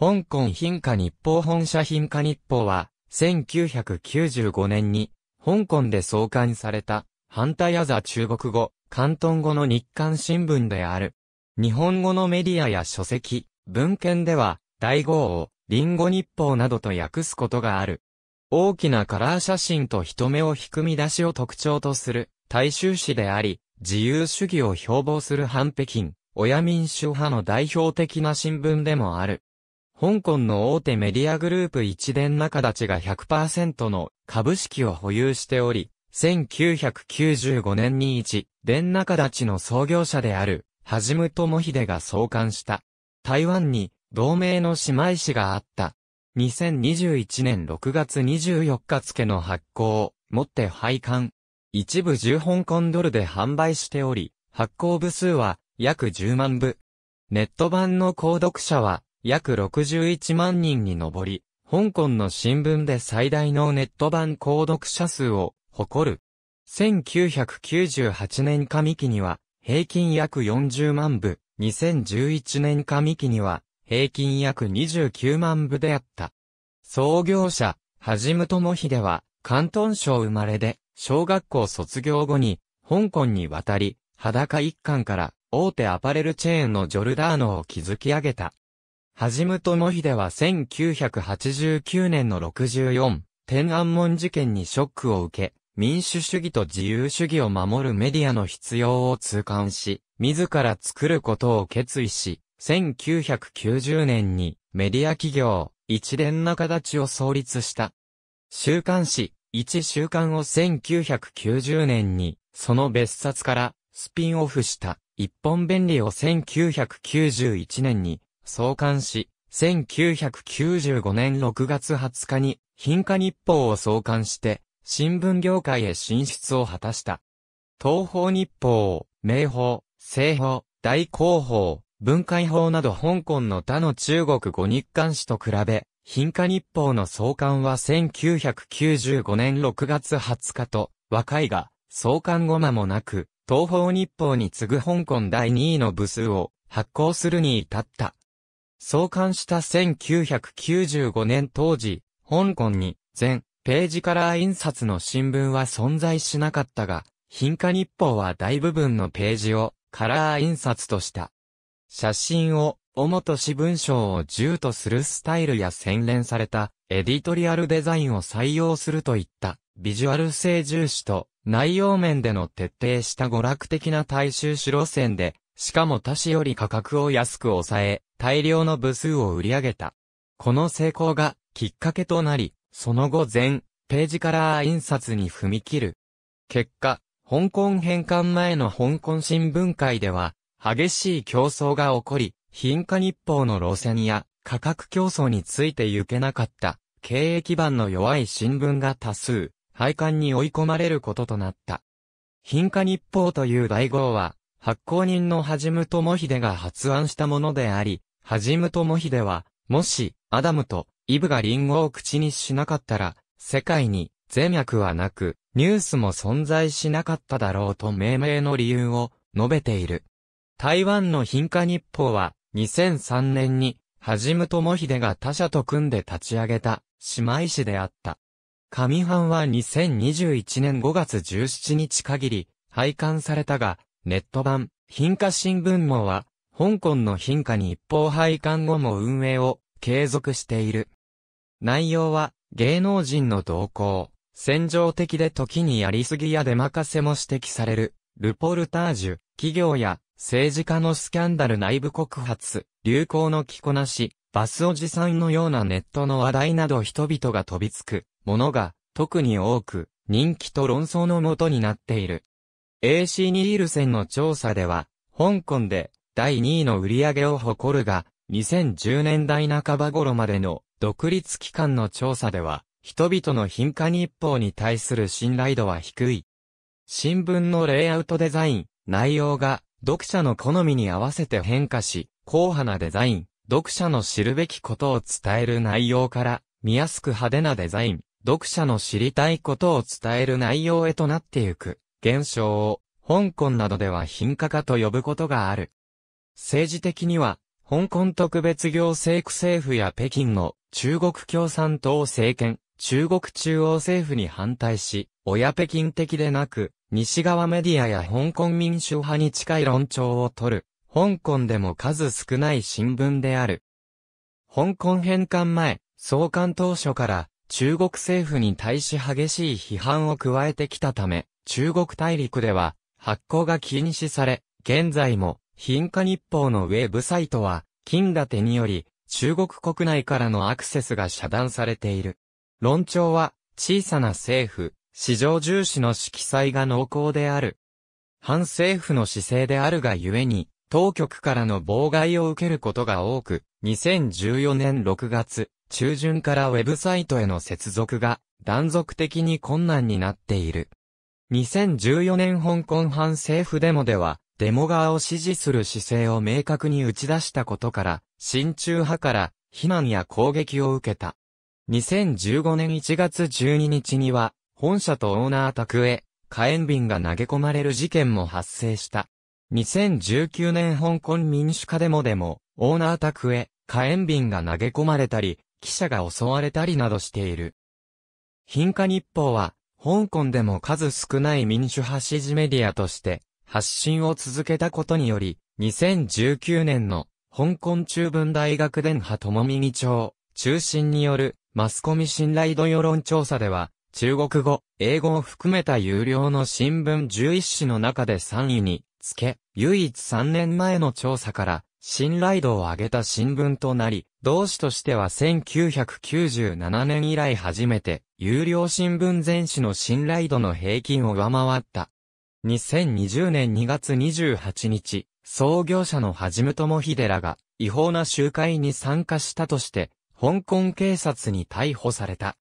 香港品貨日報本社品貨日報は、1995年に、香港で創刊された、反対アザ中国語、広東語の日刊新聞である。日本語のメディアや書籍、文献では、大号を、リンゴ日報などと訳すことがある。大きなカラー写真と人目を引く見出しを特徴とする、大衆紙であり、自由主義を標榜する反北京、親民主派の代表的な新聞でもある。香港の大手メディアグループ一連中立が100%の株式を保有しており、1995年に一、電中立の創業者である、はじむともひでが創刊した。台湾に、同盟の姉妹誌があった。2021年6月24日付の発行、を、もって廃刊。一部10香港ドルで販売しており、発行部数は約10万部。ネット版の購読者は約61万人に上り、香港の新聞で最大のネット版購読者数を誇る。1998年上期には平均約40万部、2011年上期には平均約29万部であった。創業者、はじむともひでは、関東省生まれで、小学校卒業後に、香港に渡り、裸一貫から、大手アパレルチェーンのジョルダーノを築き上げた。はじむともひでは1989年の64、天安門事件にショックを受け、民主主義と自由主義を守るメディアの必要を痛感し、自ら作ることを決意し、1990年にメディア企業、一連な形を創立した。週刊誌、一週刊を1990年に、その別冊からスピンオフした、一本便利を1991年に創刊し、1995年6月20日に、貧化日報を創刊して、新聞業界へ進出を果たした。東方日報、明報、西報、大広報、文化報など香港の他の中国語日刊誌と比べ、貧化日報の創刊は1995年6月20日と、若いが、創刊後間もなく、東方日報に次ぐ香港第2位の部数を発行するに至った。創刊した1995年当時、香港に全ページカラー印刷の新聞は存在しなかったが、貧化日報は大部分のページをカラー印刷とした。写真を、主とし文章を重とするスタイルや洗練されたエディトリアルデザインを採用するといったビジュアル性重視と内容面での徹底した娯楽的な大衆主路線でしかも他市より価格を安く抑え、大量の部数を売り上げた。この成功がきっかけとなり、その後全ページカラー印刷に踏み切る。結果、香港返還前の香港新聞会では、激しい競争が起こり、貧化日報の路線や価格競争について行けなかった経営基盤の弱い新聞が多数、廃刊に追い込まれることとなった。貧化日報という大号は、発行人のはじむともひでが発案したものであり、はじむともひでは、もし、アダムとイブがリンゴを口にしなかったら、世界に、善悪はなく、ニュースも存在しなかっただろうと命名の理由を述べている。台湾の貧化日報は、2003年に、はじむともひでが他社と組んで立ち上げた、姉妹市であった。上半は2021年5月17日限り、廃刊されたが、ネット版、貧華新聞網は、香港の貧華に一方配管後も運営を継続している。内容は、芸能人の動向、戦場的で時にやりすぎや出任せも指摘される、ルポルタージュ、企業や政治家のスキャンダル内部告発、流行の着こなし、バスおじさんのようなネットの話題など人々が飛びつくものが特に多く人気と論争のもとになっている。AC ニールセンの調査では、香港で第2位の売り上げを誇るが、2010年代半ば頃までの独立機関の調査では、人々の貧化日報に対する信頼度は低い。新聞のレイアウトデザイン、内容が読者の好みに合わせて変化し、硬派なデザイン、読者の知るべきことを伝える内容から、見やすく派手なデザイン、読者の知りたいことを伝える内容へとなってゆく。現象を、香港などでは貧化化と呼ぶことがある。政治的には、香港特別行政区政府や北京の中国共産党政権、中国中央政府に反対し、親北京的でなく、西側メディアや香港民主派に近い論調を取る、香港でも数少ない新聞である。香港返還前、創刊当初から中国政府に対し激しい批判を加えてきたため、中国大陸では発行が禁止され、現在も貧化日報のウェブサイトは、金立てにより、中国国内からのアクセスが遮断されている。論調は、小さな政府、市場重視の色彩が濃厚である。反政府の姿勢であるがゆえに、当局からの妨害を受けることが多く、2014年6月、中旬からウェブサイトへの接続が断続的に困難になっている。2014年香港反政府デモでは、デモ側を支持する姿勢を明確に打ち出したことから、親中派から非難や攻撃を受けた。2015年1月12日には、本社とオーナー宅へ火炎瓶が投げ込まれる事件も発生した。2019年香港民主化デモでも、オーナー宅へ火炎瓶が投げ込まれたり、記者が襲われたりなどしている。貧化日報は、香港でも数少ない民主派支持メディアとして発信を続けたことにより、2019年の香港中文大学電波ともみぎ町中心によるマスコミ信頼度世論調査では、中国語、英語を含めた有料の新聞11紙の中で3位につけ、唯一3年前の調査から信頼度を上げた新聞となり、同紙としては1997年以来初めて有料新聞全紙の信頼度の平均を上回った。2020年2月28日、創業者のはじむともひでらが、違法な集会に参加したとして、香港警察に逮捕された。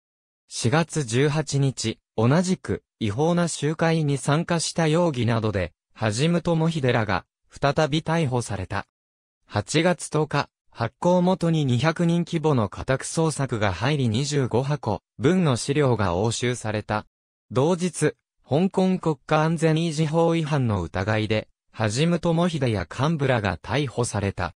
4月18日、同じく、違法な集会に参加した容疑などで、はじむともひでらが、再び逮捕された。8月10日、発行元に200人規模の家宅捜索が入り25箱分の資料が押収された。同日、香港国家安全維持法違反の疑いで、はじむともひでや幹部らが逮捕された。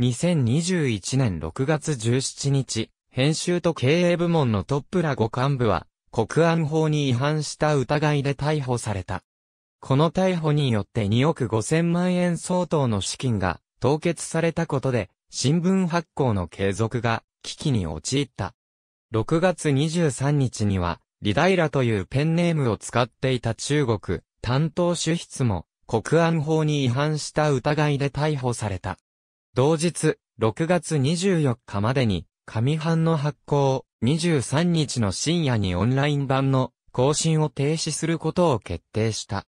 2021年6月17日、編集と経営部門のトップら5幹部は、国安法に違反した疑いで逮捕された。この逮捕によって2億5000万円相当の資金が凍結されたことで、新聞発行の継続が危機に陥った。6月23日には、リダイラというペンネームを使っていた中国、担当主筆も、国安法に違反した疑いで逮捕された。同日、6月24日までに、紙版の発行、を、23日の深夜にオンライン版の更新を停止することを決定した。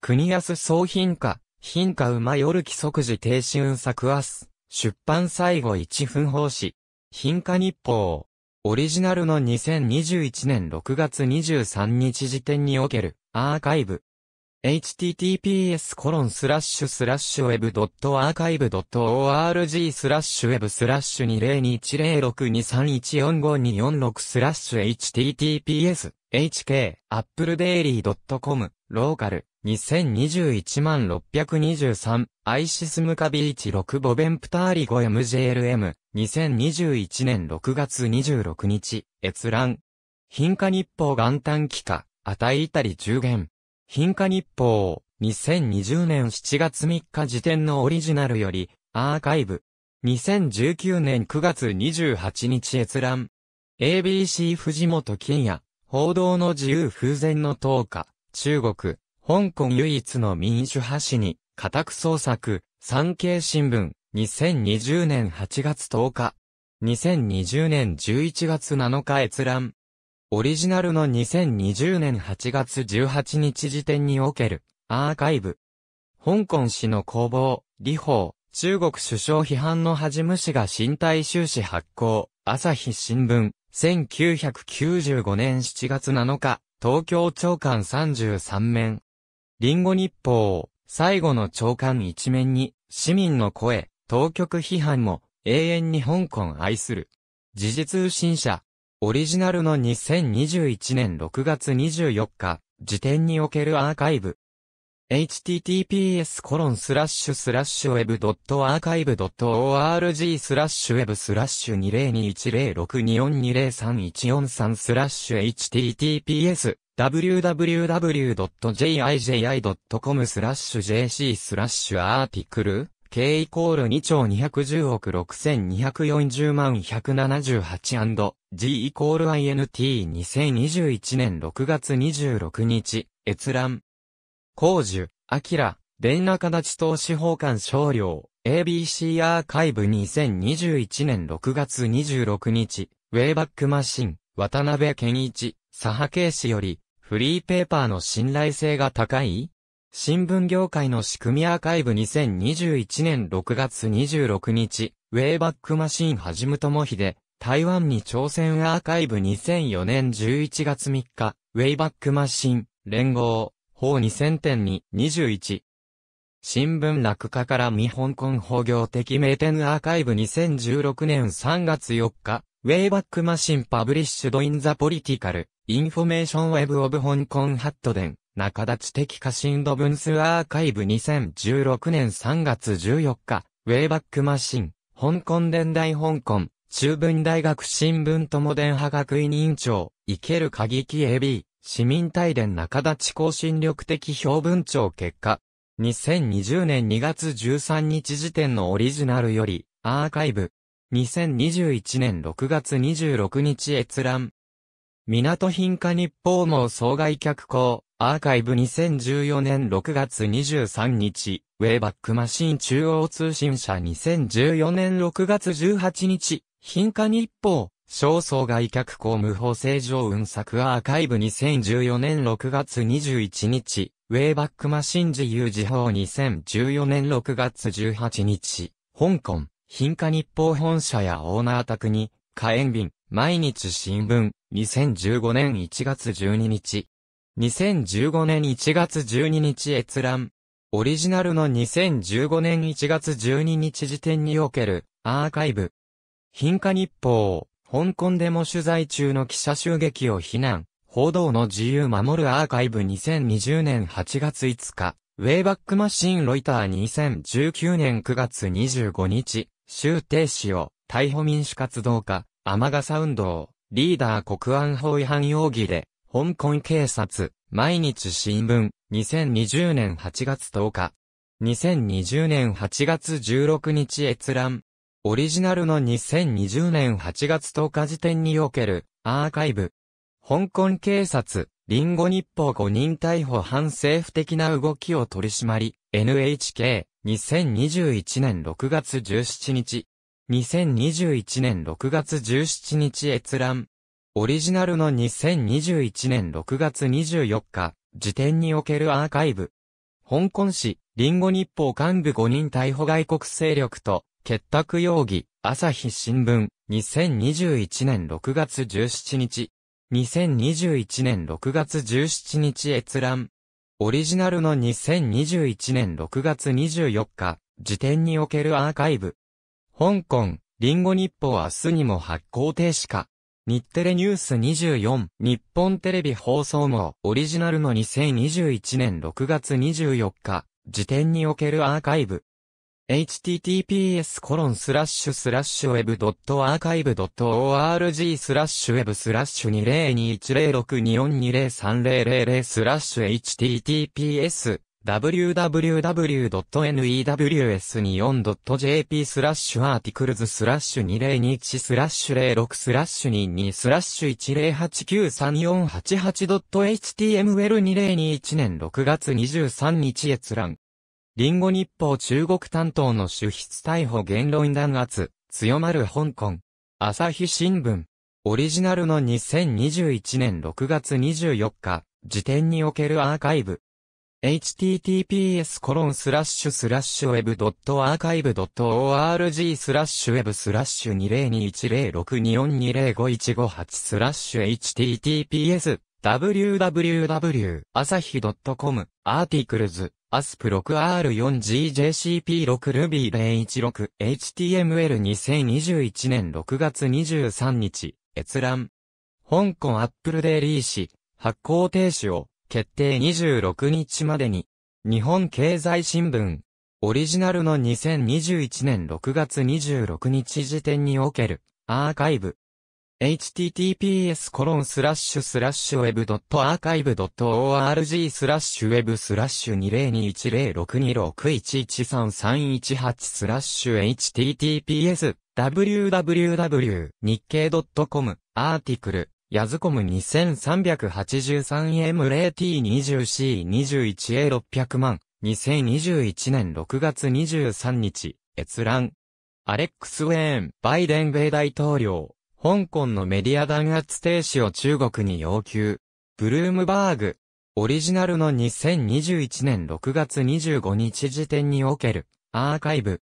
国安総品化、品化馬夜規即時停止運作は？日。出版最後1分報紙。品価日報。オリジナルの2021年6月23日時点におけるアーカイブ。https コロンスラッシュスラッシュウェブドットアーカイブドット org スラッシュウェブスラッシュ20210623145246スラッシュ https hk アップルデイリー .com ローカル2021万623、アイシスムカビーチ6ボベンプターリゴ MJLM、2021年6月26日、閲覧。貧化日報元旦期間、値いたり10元。貧化日報、2020年7月3日時点のオリジナルより、アーカイブ。2019年9月28日閲覧。ABC 藤本金也、報道の自由風前の投下、中国。香港唯一の民主派紙に、家宅捜索、産経新聞、2020年8月10日、2020年11月7日閲覧。オリジナルの2020年8月18日時点における、アーカイブ。香港市の工房、李法、中国首相批判の恥虫が身体収支発行、朝日新聞、1995年7月7日、東京長官33面。リンゴ日報、最後の長官一面に、市民の声、当局批判も、永遠に香港愛する。時事通信社、オリジナルの2021年6月24日、時点におけるアーカイブ。https コロンスラッシュスラッシュウェブドットアーカイブドット org スラッシュウェブスラッシュ2 0 2 1 0 6 2 4 2 3 1 4 3スラッシュ https www.jiji.com スラッシュ jc スラッシュアーティクル k イコール2兆210億6240万 178&g イコール int2021 年6月26日閲覧工樹、アキラ、電中立投資法官少量 ABC アーカイブ2021年6月26日ウェイバックマシン渡辺健一、左派警視より、フリーペーパーの信頼性が高い新聞業界の仕組みアーカイブ2021年6月26日、ウェイバックマシンはじむともひで、台湾に朝鮮アーカイブ2004年11月3日、ウェイバックマシン、連合、法2000点に21。新聞落下から未香港法業的名店アーカイブ2016年3月4日、ウェイバックマシンパブリッシュドインザポリティカル、インフォメーションウェブオブ香港ハットデン中立的過信度分数アーカイブ2016年3月14日ウェイバックマシン香港伝大香港中文大学新聞友電派学院委員長生ける過激 AB 市民大伝中立更新力的評文長結果2020年2月13日時点のオリジナルよりアーカイブ2021年6月26日閲覧。港品化日報網総外客校、アーカイブ2014年6月23日、ウェイバックマシン中央通信社2014年6月18日、品化日報、小総外客校無法正常運作アーカイブ2014年6月21日、ウェイバックマシン自由時報2014年6月18日、香港。品家日報本社やオーナー宅に、火炎瓶、毎日新聞、2015年1月12日。2015年1月12日閲覧。オリジナルの2015年1月12日時点におけるアーカイブ。品家日報、香港でも取材中の記者襲撃を非難。報道の自由守るアーカイブ2020年8月5日。ウェイバックマシンロイター2019年9月25日。周停止を逮捕民主活動家、天笠運動、リーダー国安法違反容疑で、香港警察、毎日新聞、2020年8月10日。2020年8月16日閲覧。オリジナルの2020年8月10日時点におけるアーカイブ。香港警察、リンゴ日報5人逮捕反政府的な動きを取り締まり、NHK、2021年6月17日。2021年6月17日閲覧。オリジナルの2021年6月24日、時点におけるアーカイブ。香港市、リンゴ日報幹部5人逮捕外国勢力と、結託容疑、朝日新聞、2021年6月17日。2021年6月17日閲覧。オリジナルの2021年6月24日、時点におけるアーカイブ。香港、リンゴ日報明日にも発行停止か。日テレニュース24、日本テレビ放送網、オリジナルの2021年6月24日、時点におけるアーカイブ。https コロンスラッシュスラッシュ web.archive.org スラッシュ web スラッシュ20210624203000スラッシュ https www.news24.jp スラッシュアーティクルズスラッシュ2021スラッシュ06スラッシュ22スラッシュ 1089348.html2021 年6月23日閲覧リンゴ日報中国担当の主筆逮捕言論弾圧、強まる香港。朝日新聞。オリジナルの2021年6月24日、時点におけるアーカイブ。https コロンスラッシュスラッシュウェブアーカイブ org スラッシュウェブスラッシュ20210624205158スラッシュ https www 朝日 .com アーティクルズアスプ 6R4GJCP6Ruby016 HTML2021 年6月23日閲覧香港アップルデイリー誌発行停止を決定26日までに日本経済新聞オリジナルの2021年6月26日時点におけるアーカイブ https web.archive.org web 20210626113318スラ https www 日経 .com アーティクルヤズコム 2383M0T20C21A600 万2021年6月23日閲覧アレックス・ウェーン、バイデン米大統領香港のメディア弾圧停止を中国に要求。ブルームバーグ、オリジナルの2021年6月25日時点における、アーカイブ。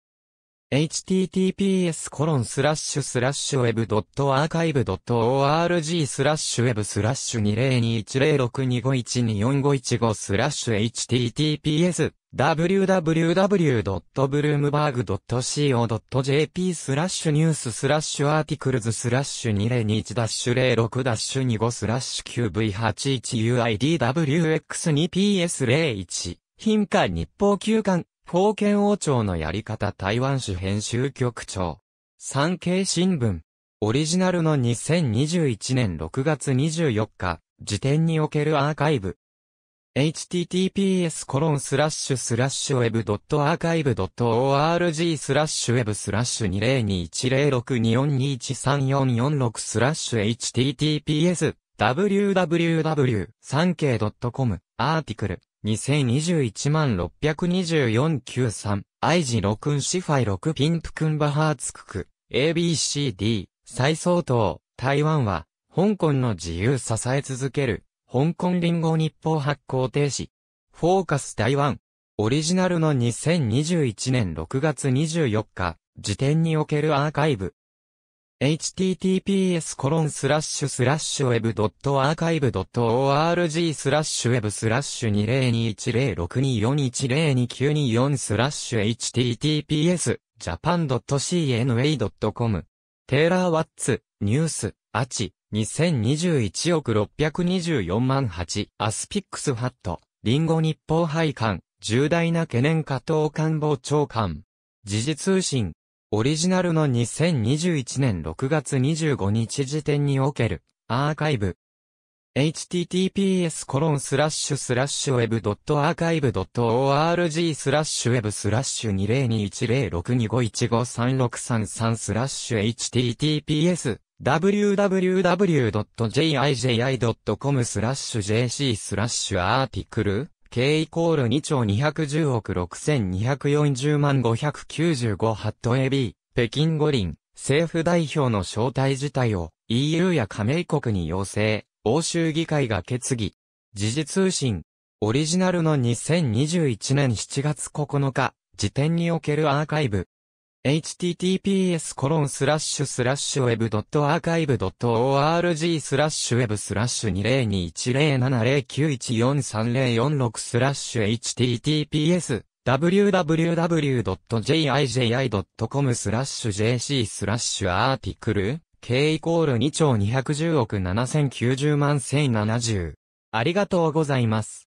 https コロンスラッシュスラッシュウェブ .archive.org スラッシュウェブスラッシュ2021062512451スラッシュ https www.bloomberg.co.jp スラッシュニューススラッシュアーティクルズスラッシュ2021ダッシュ06ダッシュ25スラッシュ QV81UIDWX2PS01 品価日報旧館封建王朝のやり方台湾市編集局長産経新聞オリジナルの2021年6月24日時点におけるアーカイブ https://web.archive.org web 2 0 2 1 1 0 6 2 1 3 4 4 6 https www.3k.com アーティクル2021 62493愛知6ンシファイ6ピンプクンバハーツクク ABCD 最相当台湾は香港の自由支え続ける香港リンゴ日報発行停止。フォーカス台湾。オリジナルの2021年6月24日、時点におけるアーカイブ。https コロンスラッシュスラッシュ web.archive.org スラッシュウェブスラッシュ20210624102924スラッシュ https japan.cna.com テイラーワッツニュースアチ2021億624万8、アスピックスハット、リンゴ日報配管、重大な懸念加藤官房長官。時事通信、オリジナルの2021年6月25日時点における、アーカイブ。https コロンスラッシュスラッシュ web.archive.org スラッシュ web スラッシュ20210625153633スラッシュ https www.jij.com i スラッシュ jc スラッシュアーティクル k イコール2兆210億6240万595ハット AB 北京五輪政府代表の招待自体を EU や加盟国に要請欧州議会が決議時事通信オリジナルの2021年7月9日時点におけるアーカイブ https://web.archive.org スラッシュ web スラッシュ20210709143046スラッシュ https www.jiji.com スラッシュ jc スラッシュアーティクル k イコール2兆210億7090万1070ありがとうございます。